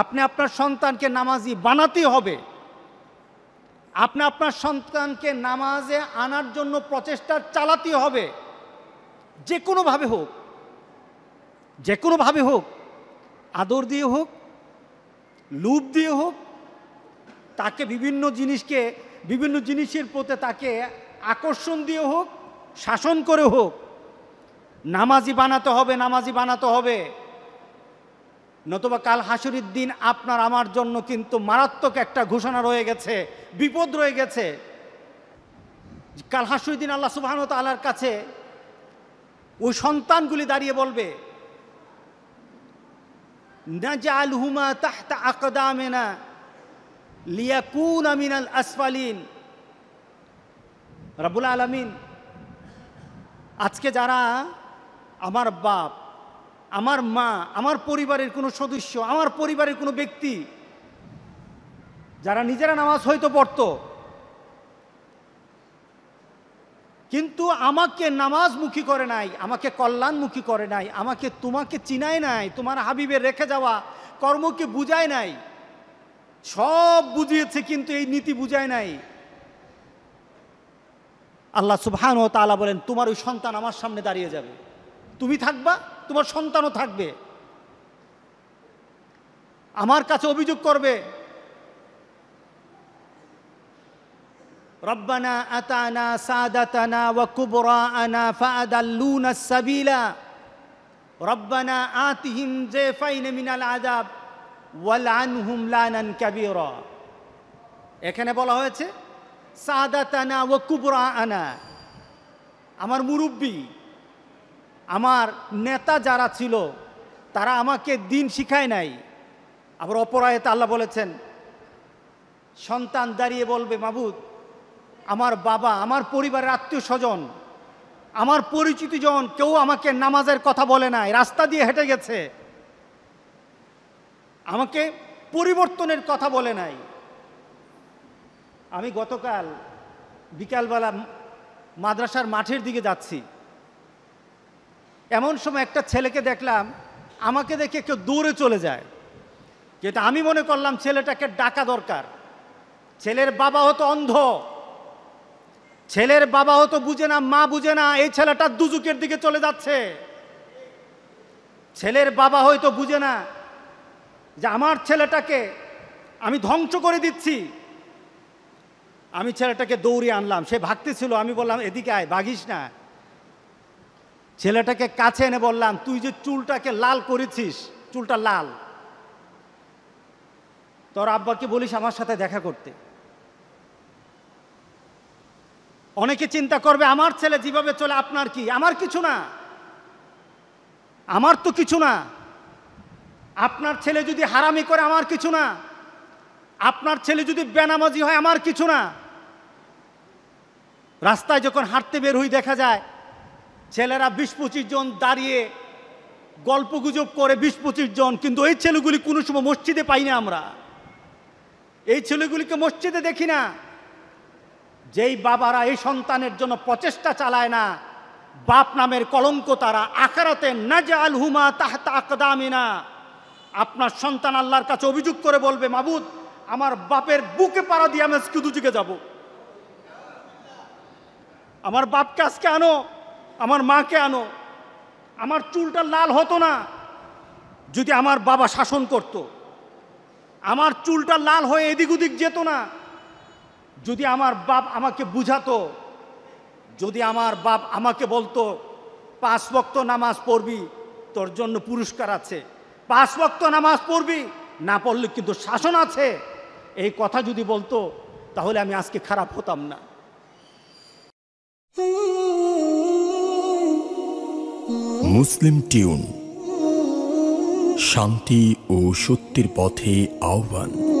আপনি আপনার সন্তানকে নামাজি বানাতে হবে আপনি আপনার সন্তানকে নামাজে আনার জন্য প্রচেষ্টা চালাতে হবে যে কোনোভাবে হোক যে কোনোভাবে হোক আদর দিয়ে হোক লুপ দিয়ে হোক তাকে বিভিন্ন জিনিসকে বিভিন্ন জিনিসের প্রতি তাকে আকর্ষণ দিয়ে হোক শাসন করে হোক নামাজি বানাতে হবে নামাজি বানাতে হবে নতবা কাল হাসুরির দিন আপনার আমার জন্য কিন্তু মারাত্মক একটা ঘোষণা রয়ে গেছে বিপদ রয়ে গেছে কাল হাসুরির দিন আল্লাহ সুবাহন আল্লাহর কাছে ওই সন্তানগুলি দাঁড়িয়ে বলবে আমিনাল আসফালিন আজকে যারা আমার বাপ আমার মা আমার পরিবারের কোনো সদস্য আমার পরিবারের কোনো ব্যক্তি যারা নিজেরা নামাজ হয়তো পড়ত কিন্তু আমাকে নামাজ মুখী করে নাই আমাকে কল্যাণমুখী করে নাই আমাকে তোমাকে চিনায় নাই তোমার হাবিবের রেখে যাওয়া কর্মকে বুঝায় নাই সব বুঝিয়েছে কিন্তু এই নীতি বুঝায় নাই আল্লাহ সুবহান ও তালা বলেন তোমার ওই সন্তান আমার সামনে দাঁড়িয়ে যাবে তুমি থাকবা তোমার সন্তানও থাকবে আমার কাছে অভিযোগ করবে রব্বানা আতানা সাদাতানা ওয়া কুবরাআনা ফাআদাল্লুনা সাবিলা রব্বানা আতিহিম জাফাইন মিনাল আযাব ওয়াল আনহুম লানান কাবীরা এখানে বলা হয়েছে সাদাতানা ওয়া আনা আমার মুরব্বী আমার নেতা যারা ছিল তারা আমাকে দিন শিখায় নাই আবার অপরায়তে আল্লাহ বলেছেন সন্তান দাঁড়িয়ে বলবে মাবুদ আমার বাবা আমার পরিবারের আত্মীয় স্বজন আমার পরিচিতজন কেউ আমাকে নামাজের কথা বলে নাই রাস্তা দিয়ে হেঁটে গেছে আমাকে পরিবর্তনের কথা বলে নাই আমি গতকাল বিকালবেলা মাদ্রাসার মাঠের দিকে যাচ্ছি এমন সময় একটা ছেলেকে দেখলাম আমাকে দেখে কেউ দৌড়ে চলে যায় যেটা আমি মনে করলাম ছেলেটাকে ডাকা দরকার ছেলের বাবা হতো অন্ধ ছেলের বাবা হতো বুঝে না মা বুঝে না এই ছেলেটা দুজুকের দিকে চলে যাচ্ছে ছেলের বাবা হয়তো বুঝে না যে আমার ছেলেটাকে আমি ধ্বংস করে দিচ্ছি আমি ছেলেটাকে দৌড়ে আনলাম সে ভাগতেছিল আমি বললাম এদিকে আয় ভাগিস না ছেলেটাকে কাছে এনে বললাম তুই যে চুলটাকে লাল করেছিস চুলটা লাল তোর আব্বাকে বলিস আমার সাথে দেখা করতে অনেকে চিন্তা করবে আমার ছেলে যেভাবে চলে আপনার কি আমার কিছু না আমার তো কিছু না আপনার ছেলে যদি হারামি করে আমার কিছু না আপনার ছেলে যদি বেনামাজি হয় আমার কিছু না রাস্তায় যখন হাঁটতে বের হই দেখা যায় ছেলেরা বিশ পঁচিশ জন দাঁড়িয়ে গল্প গুজব করে বিশ পঁচিশ জন কিন্তু এই ছেলেগুলি কোনো সময় মসজিদে পাই না আমরা এই ছেলেগুলিকে মসজিদে দেখি না যেই বাবারা এই সন্তানের জন্য প্রচেষ্টা চালায় না বাপ নামের কলঙ্ক তারা আখারাতে নাজা আল হুমা তাহতা আকদামিনা আপনার সন্তান আল্লাহর কাছে অভিযোগ করে বলবে মাবুদ আমার বাপের বুকে পাড়া দিয়ে আমি আজকে দুচুকে যাব আমার বাপকে আজকে আনো আমার মাকে আনো আমার চুলটা লাল হতো না যদি আমার বাবা শাসন করত। আমার চুলটা লাল হয়ে এদিক ওদিক যেত না যদি আমার বাপ আমাকে বুঝাতো যদি আমার বাপ আমাকে বলতো পাঁচ বক্ত নামাজ পড়বি তোর জন্য পুরস্কার আছে পাঁচ বক্ত নামাজ পড়বি না পড়লে কিন্তু শাসন আছে এই কথা যদি বলতো তাহলে আমি আজকে খারাপ হতাম না মুসলিম টিউন শান্তি ও সত্যের পথে আহ্বান